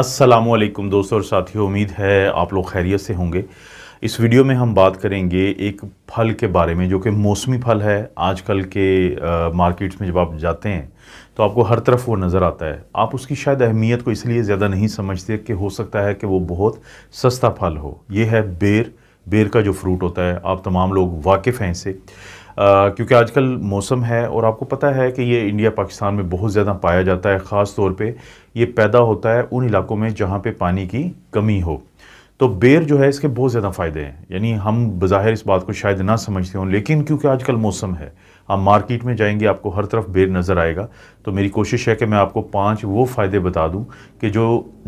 वालेकुम दोस्तों और साथियों उम्मीद है आप लोग खैरियत से होंगे इस वीडियो में हम बात करेंगे एक फल के बारे में जो कि मौसमी फल है आजकल के मार्केट्स में जब आप जाते हैं तो आपको हर तरफ वो नज़र आता है आप उसकी शायद अहमियत को इसलिए ज़्यादा नहीं समझते कि हो सकता है कि वो बहुत सस्ता फल हो ये है बेर बेर का जो फ्रूट होता है आप तमाम लोग वाकिफ़ हैं इसे क्योंकि आजकल मौसम है और आपको पता है कि ये इंडिया पाकिस्तान में बहुत ज़्यादा पाया जाता है ख़ास तौर पे ये पैदा होता है उन इलाकों में जहाँ पे पानी की कमी हो तो बेर जो है इसके बहुत ज़्यादा फ़ायदे हैं यानी हम बाहिर इस बात को शायद ना समझते हों लेकिन क्योंकि आजकल मौसम है आप मार्केट में जाएंगे आपको हर तरफ बेर नज़र आएगा तो मेरी कोशिश है कि मैं आपको पाँच वो फ़ायदे बता दूँ कि जो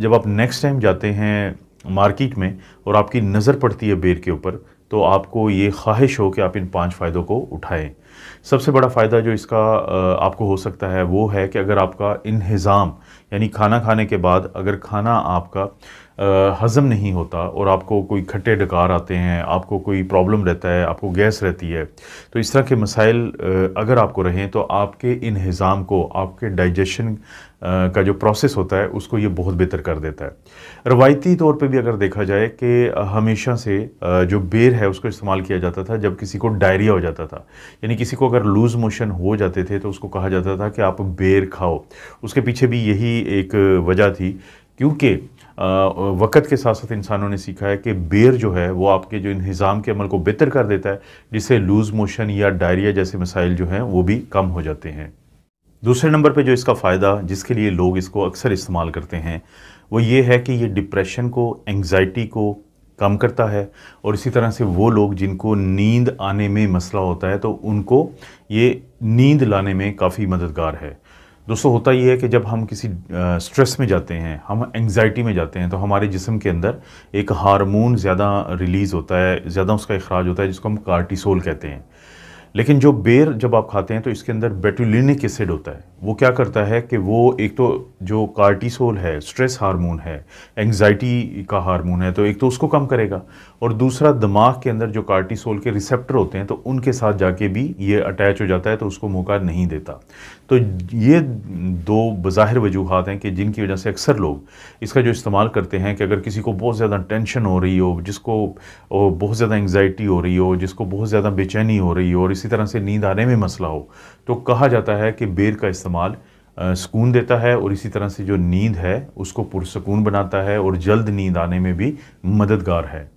जब आप नेक्स्ट टाइम जाते हैं मार्केट में और आपकी नज़र पड़ती है बेर के ऊपर तो आपको ये ख्वाहिश हो कि आप इन पांच फ़ायदों को उठाएं सबसे बड़ा फ़ायदा जो इसका आपको हो सकता है वो है कि अगर आपका इन्हज़ाम यानी खाना खाने के बाद अगर खाना आपका हज़म नहीं होता और आपको कोई खट्टे डकार आते हैं आपको कोई प्रॉब्लम रहता है आपको गैस रहती है तो इस तरह के मसाइल अगर आपको रहें तो आपके इनहज़ाम को आपके डाइजेशन का जो प्रोसेस होता है उसको ये बहुत बेहतर कर देता है रवायती तौर पे भी अगर देखा जाए कि हमेशा से जो बेर है उसको इस्तेमाल किया जाता था जब किसी को डायरिया हो जाता था यानी किसी को अगर लूज़ मोशन हो जाते थे तो उसको कहा जाता था कि आप बेर खाओ उसके पीछे भी यही एक वजह थी क्योंकि वक़्त के साथ साथ इंसानों ने सीखा है कि बेर जो है वो आपके जो इन्हज़ाम के अमल को बेहतर कर देता है जिससे लूज़ मोशन या डायरिया जैसे मसाइल जो हैं वो भी कम हो जाते हैं दूसरे नंबर पे जो इसका फ़ायदा जिसके लिए लोग इसको अक्सर इस्तेमाल करते हैं वो ये है कि ये डिप्रेशन को एंग्ज़ाइटी को कम करता है और इसी तरह से वो लोग जिनको नींद आने में मसला होता है तो उनको ये नींद लाने में काफ़ी मददगार है दोस्तों होता ये है कि जब हम किसी स्ट्रेस में जाते हैं हम एंग्जाइटी में जाते हैं तो हमारे जिसम के अंदर एक हार्मोन ज़्यादा रिलीज़ होता है ज़्यादा उसका अखराज होता है जिसको हम कार्टिसोल कहते हैं लेकिन जो बेर जब आप खाते हैं तो इसके अंदर बेटुलिनिक एसिड होता है वो क्या करता है कि वो एक तो जो कार्टिसोल है स्ट्रेस हार्मोन है एंग्जाइटी का हार्मोन है तो एक तो उसको कम करेगा और दूसरा दिमाग के अंदर जो कार्टिसोल के रिसेप्टर होते हैं तो उनके साथ जाके भी ये अटैच हो जाता है तो उसको मौका नहीं देता तो ये दो बाहिर वजूहत हैं कि जिनकी वजह से अक्सर लोग इसका जो इस्तेमाल करते हैं कि अगर किसी को बहुत ज़्यादा टेंशन हो रही हो जिसको बहुत ज़्यादा एंगजाइटी हो रही हो जिसको बहुत ज़्यादा बेचैनी हो रही हो और इसी तरह से नींद आने में मसला हो तो कहा जाता है कि बेर का इस्तेमाल सुकून देता है और इसी तरह से जो नींद है उसको पुरसकून बनाता है और जल्द नींद आने में भी मददगार है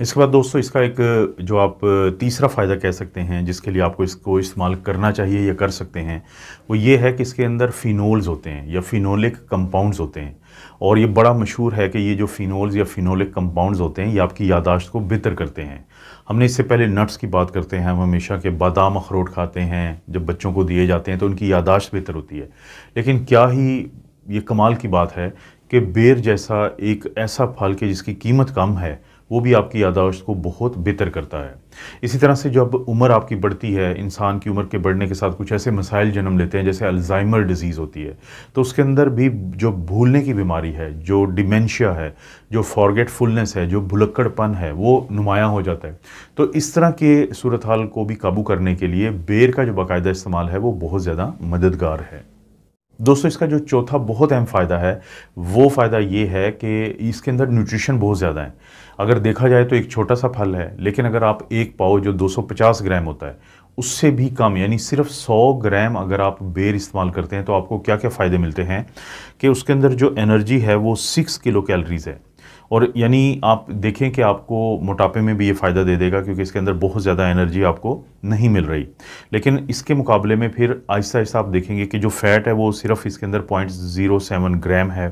इसके बाद दोस्तों इसका एक जो आप तीसरा फ़ायदा कह सकते हैं जिसके लिए आपको इसको इस्तेमाल करना चाहिए या कर सकते हैं वो ये है कि इसके अंदर फिनोल्स होते हैं या फिनोलिक कंपाउंड्स होते हैं और ये बड़ा मशहूर है कि ये जो फ़िनोल्स या फ़िनोलिक कंपाउंड्स होते हैं ये आपकी यादाश्त को बेहतर करते हैं हमने इससे पहले नट्स की बात करते हैं हम हमेशा के बादाम अखरोट खाते हैं जब बच्चों को दिए जाते हैं तो उनकी यादाश्त बेहतर होती है लेकिन क्या ही ये कमाल की बात है कि बेर जैसा एक ऐसा फल के जिसकी कीमत कम है वो भी आपकी यादाश्त को बहुत बेहतर करता है इसी तरह से जब उम्र आपकी बढ़ती है इंसान की उम्र के बढ़ने के साथ कुछ ऐसे मसाइल जन्म लेते हैं जैसे अल्ज़ाइमर डिजीज़ होती है तो उसके अंदर भी जो भूलने की बीमारी है जो डिमेंशिया है जो फॉरगेटफुलनेस है जो भुलक्कड़पन है वो नुमाया हो जाता है तो इस तरह के सूरत हाल को भी काबू करने के लिए बेर का जो बाकायदा इस्तेमाल है वो बहुत ज़्यादा मददगार है दोस्तों इसका जो चौथा बहुत अहम फ़ायदा है वो फ़ायदा ये है कि इसके अंदर न्यूट्रिशन बहुत ज़्यादा है अगर देखा जाए तो एक छोटा सा फल है लेकिन अगर आप एक पाओ जो 250 ग्राम होता है उससे भी कम यानी सिर्फ 100 ग्राम अगर आप बेर इस्तेमाल करते हैं तो आपको क्या क्या फ़ायदे मिलते हैं कि उसके अंदर जो एनर्जी है वो सिक्स किलो कैलरीज़ है और यानी आप देखें कि आपको मोटापे में भी ये फ़ायदा दे देगा क्योंकि इसके अंदर बहुत ज़्यादा एनर्जी आपको नहीं मिल रही लेकिन इसके मुकाबले में फिर आहिस्ता आहिस्ता आप देखेंगे कि जो फ़ैट है वो सिर्फ इसके अंदर पॉइंट ज़ीरो सेवन ग्राम है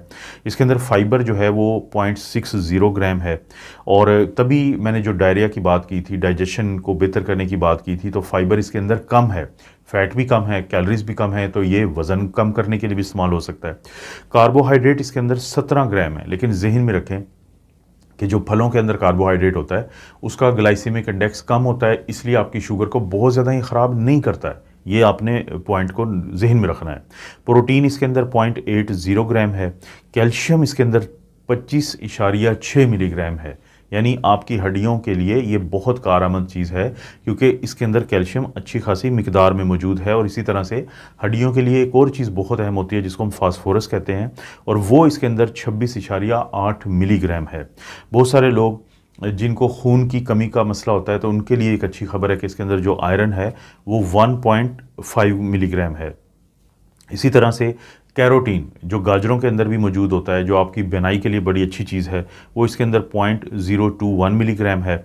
इसके अंदर फाइबर जो है वो पॉइंट सिक्स ज़ीरो ग्राम है और तभी मैंने जो डायरिया की बात की थी डाइजेशन को बेहतर करने की बात की थी तो फाइबर इसके अंदर कम है फैट भी कम है कैलरीज भी कम है तो ये वज़न कम करने के लिए भी इस्तेमाल हो सकता है कार्बोहाइड्रेट इसके अंदर सत्रह ग्राम है लेकिन जहन में रखें कि जो फलों के अंदर कार्बोहाइड्रेट होता है उसका ग्लाइसीमिक इंडेक्स कम होता है इसलिए आपकी शुगर को बहुत ज़्यादा ही ख़राब नहीं करता है ये आपने पॉइंट को जहन में रखना है प्रोटीन इसके अंदर पॉइंट एट ज़ीरो ग्राम है कैल्शियम इसके अंदर पच्चीस इशारिया छः मिलीग्राम है यानी आपकी हड्डियों के लिए ये बहुत कारामंद चीज़ है क्योंकि इसके अंदर कैल्शियम अच्छी खासी मकदार में मौजूद है और इसी तरह से हड्डियों के लिए एक और चीज़ बहुत अहम होती है जिसको हम फास्फोरस कहते हैं और वो इसके अंदर छब्बीस इशारिया आठ मिलीग्राम है बहुत सारे लोग जिनको खून की कमी का मसला होता है तो उनके लिए एक अच्छी खबर है कि इसके अंदर जो आयरन है वो 1.5 मिलीग्राम है इसी तरह से कैरोटीन जो गाजरों के अंदर भी मौजूद होता है जो आपकी बेनाई के लिए बड़ी अच्छी चीज़ है वो इसके अंदर point zero two one milligram है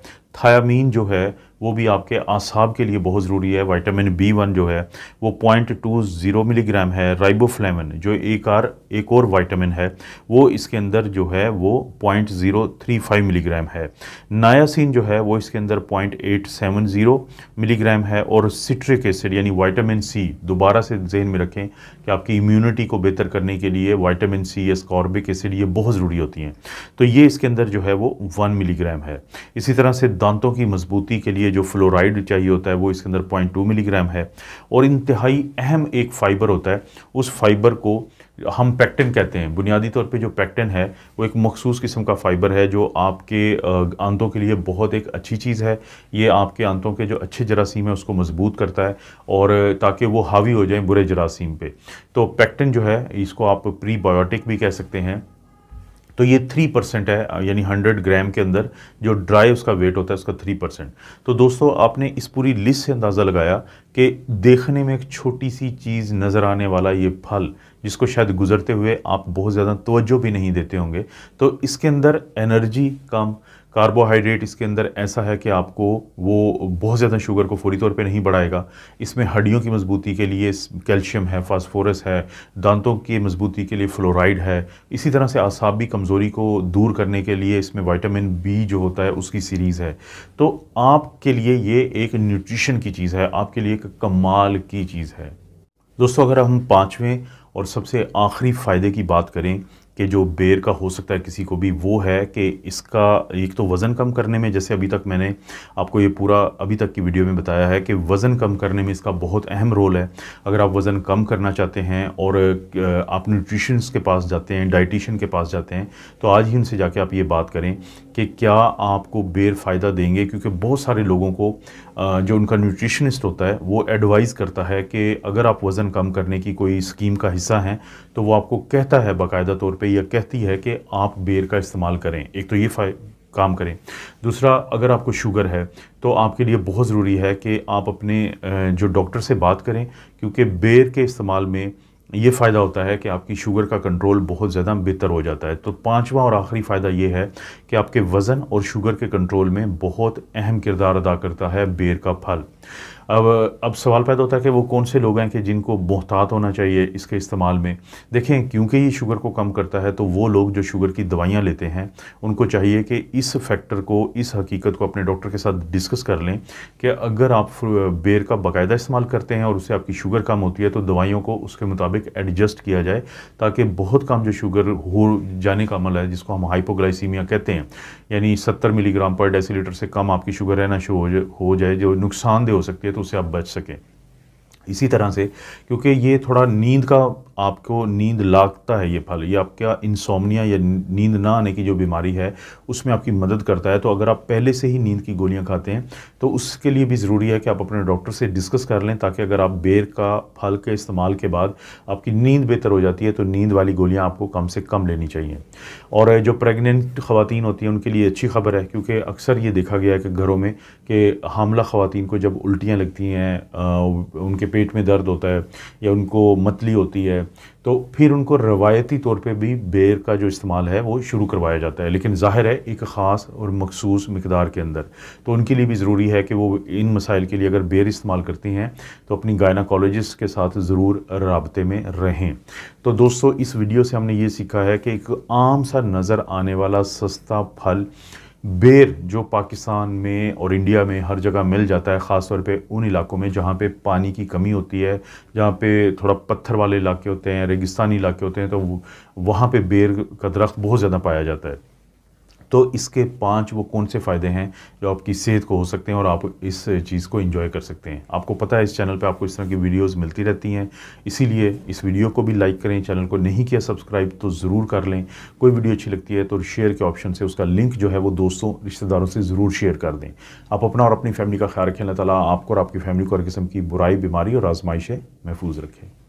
थायामीन जो है वो भी आपके आसाब के लिए बहुत ज़रूरी है वाइटामिन बी वन जो है वो पॉइंट टू ज़ीरो मिलीग्राम है राइबोफ्लेमिन जो एक आर एक और वाइटामिन है वो इसके अंदर जो है वो point zero three five milligram है नायासिन जो है वो इसके अंदर point eight seven zero milligram है और सिट्रिक एसिड यानी वाइटामिन सी दोबारा से जहन में रखें कि आपकी इम्यूनिटी को बेहतर करने के लिए वाइटामिन सी एस्कॉर्बिक एसिड ये बहुत ज़रूरी होती हैं तो ये इसके अंदर जो है वो वन मिलीग्राम है इसी तरह से दांतों की मजबूती के लिए जो फ्लोराइड चाहिए होता है वो इसके अंदर पॉइंट टू मिलीग्राम है और इंतहाई अहम एक फ़ाइबर होता है उस फाइबर को हम पैक्टिन कहते हैं बुनियादी तौर पे जो पैक्टिन है वो एक मखसूस किस्म का फाइबर है जो आपके आंतों के लिए बहुत एक अच्छी चीज़ है ये आपके आंतों के जो अच्छे जरासीम है उसको मजबूत करता है और ताकि वो हावी हो जाए बुरे जरासीम पे तो पैक्टिन जो है इसको आप प्रीबायोटिक भी कह सकते हैं तो ये थ्री परसेंट है यानी हंड्रेड ग्राम के अंदर जो ड्राई उसका वेट होता है उसका थ्री परसेंट तो दोस्तों आपने इस पूरी लिस्ट से अंदाज़ा लगाया कि देखने में एक छोटी सी चीज़ नज़र आने वाला ये फल जिसको शायद गुजरते हुए आप बहुत ज़्यादा तोज्जो भी नहीं देते होंगे तो इसके अंदर एनर्जी कम कार्बोहाइड्रेट इसके अंदर ऐसा है कि आपको वो बहुत ज़्यादा शुगर को फौरी तौर पे नहीं बढ़ाएगा इसमें हड्डियों की मजबूती के लिए कैल्शियम है फास्फोरस है दांतों की मजबूती के लिए फ्लोराइड है इसी तरह से आसाबी कमज़ोरी को दूर करने के लिए इसमें वाइटामिन बी जो होता है उसकी सीरीज़ है तो आपके लिए ये एक न्यूट्रिशन की चीज़ है आपके लिए एक कमाल की चीज़ है दोस्तों अगर हम पाँचवें और सबसे आखिरी फ़ायदे की बात करें कि जो बेर का हो सकता है किसी को भी वो है कि इसका एक तो वज़न कम करने में जैसे अभी तक मैंने आपको ये पूरा अभी तक की वीडियो में बताया है कि वज़न कम करने में इसका बहुत अहम रोल है अगर आप वज़न कम करना चाहते हैं और आप न्यूट्रिशंस के पास जाते हैं डाइटिशन के पास जाते हैं तो आज ही उनसे जाके आप ये बात करें कि क्या आपको बेर फ़ायदा देंगे क्योंकि बहुत सारे लोगों को जो उनका न्यूट्रिशनिस्ट होता है वो एडवाइज़ करता है कि अगर आप वज़न कम करने की कोई स्कीम का हिस्सा हैं तो वो आपको कहता है बाकायदा तौर पे या कहती है कि आप बेर का इस्तेमाल करें एक तो ये काम करें दूसरा अगर आपको शुगर है तो आपके लिए बहुत ज़रूरी है कि आप अपने जो डॉक्टर से बात करें क्योंकि बेर के इस्तेमाल में ये फ़ायदा होता है कि आपकी शुगर का कंट्रोल बहुत ज़्यादा बेहतर हो जाता है तो पांचवा और आखिरी फ़ायदा ये है कि आपके वज़न और शुगर के कंट्रोल में बहुत अहम किरदार अदा करता है बेर का फल अब अब सवाल पैदा होता है कि वो कौन से लोग हैं कि जिनको बहतात होना चाहिए इसके इस्तेमाल में देखें क्योंकि ये शुगर को कम करता है तो वो लोग जो शुगर की दवाइयाँ लेते हैं उनको चाहिए कि इस फैक्टर को इस हकीकत को अपने डॉक्टर के साथ डिस्कस कर लें कि अगर आप बेर का बाकायदा इस्तेमाल करते हैं और उससे आपकी शुगर कम होती है तो दवाइयों को उसके मुताबिक एडजस्ट किया जाए ताकि बहुत कम जो शुगर हो जाने का अमल है जिसको हम हाइपोग्लाइसीमिया कहते हैं यानी सत्तर मिलीग्राम पर डेसीलीटर से कम आपकी शुगर रहना शुरू हो जाए जो नुकसानदेह हो सकती है तो उससे आप बच सकें इसी तरह से क्योंकि ये थोड़ा नींद का आपको नींद लागता है ये फल ये आपका इंसोमनिया या नींद ना आने की जो बीमारी है उसमें आपकी मदद करता है तो अगर आप पहले से ही नींद की गोलियां खाते हैं तो उसके लिए भी ज़रूरी है कि आप अपने डॉक्टर से डिस्कस कर लें ताकि अगर आप बेर का फल के इस्तेमाल के बाद आपकी नींद बेहतर हो जाती है तो नींद वाली गोलियाँ आपको कम से कम लेनी चाहिए और जो प्रेगनेंट खुतिन होती हैं उनके लिए अच्छी खबर है क्योंकि अक्सर ये देखा गया है कि घरों में कि हमला खुतिन को जब उल्टियाँ लगती हैं उनके पेट में दर्द होता है या उनको मतली होती है हैं तो फिर उनको रवायती तौर पे भी बेर का जो इस्तेमाल है वो शुरू करवाया जाता है लेकिन ज़ाहिर है एक ख़ास और मखसूस मकदार के अंदर तो उनके लिए भी ज़रूरी है कि वो इन मसाइल के लिए अगर बेर इस्तेमाल करती हैं तो अपनी गायनाकोलॉजिस्ट के साथ ज़रूर रबते में रहें तो दोस्तों इस वीडियो से हमने ये सीखा है कि एक आम सा नज़र आने वाला सस्ता फल बेर जो पाकिस्तान में और इंडिया में हर जगह मिल जाता है ख़ास तौर पे उन इलाकों में जहाँ पे पानी की कमी होती है जहाँ पे थोड़ा पत्थर वाले इलाके होते हैं रेगिस्तानी इलाके होते हैं तो वहाँ पे बेर का दरख्त बहुत ज़्यादा पाया जाता है तो इसके पांच वो कौन से फ़ायदे हैं जो आपकी सेहत को हो सकते हैं और आप इस चीज़ को इन्जॉय कर सकते हैं आपको पता है इस चैनल पर आपको इस तरह की वीडियोज़ मिलती रहती हैं इसीलिए इस वीडियो को भी लाइक करें चैनल को नहीं किया सब्सक्राइब तो ज़रूर कर लें कोई वीडियो अच्छी लगती है तो शेयर के ऑप्शन से उसका लिंक जो है वो दोस्तों रिश्तेदारों से ज़रूर शेयर कर दें आप अपना और अपनी फैमिली का ख्याल रखें अल्लाह ताला आपको और आपकी फैमिली को हर किस्म की बुराई बीमारी और आजमाइशें महफूज रखें